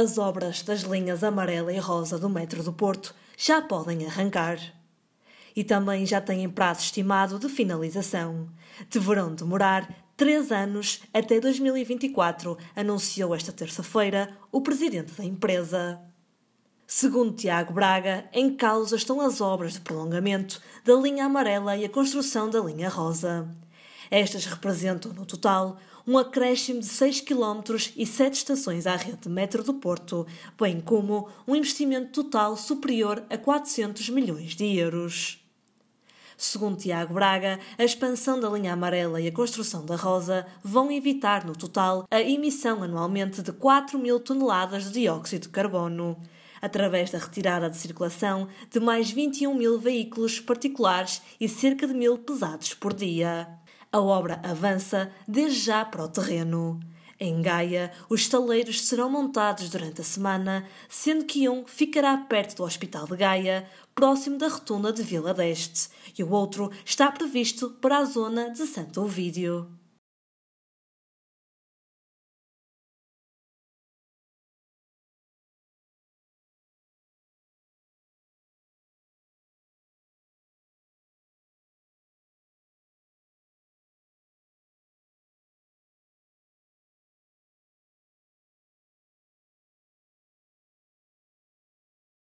as obras das linhas amarela e rosa do metro do Porto já podem arrancar. E também já têm prazo estimado de finalização. Deverão demorar três anos até 2024, anunciou esta terça-feira o presidente da empresa. Segundo Tiago Braga, em causa estão as obras de prolongamento da linha amarela e a construção da linha rosa. Estas representam, no total, um acréscimo de 6 km e 7 estações à rede metro do Porto, bem como um investimento total superior a 400 milhões de euros. Segundo Tiago Braga, a expansão da linha amarela e a construção da rosa vão evitar, no total, a emissão anualmente de 4 mil toneladas de dióxido de carbono, através da retirada de circulação de mais 21 mil veículos particulares e cerca de mil pesados por dia. A obra avança desde já para o terreno. Em Gaia, os estaleiros serão montados durante a semana, sendo que um ficará perto do Hospital de Gaia, próximo da rotunda de Vila Deste, e o outro está previsto para a zona de Santo Ovídio.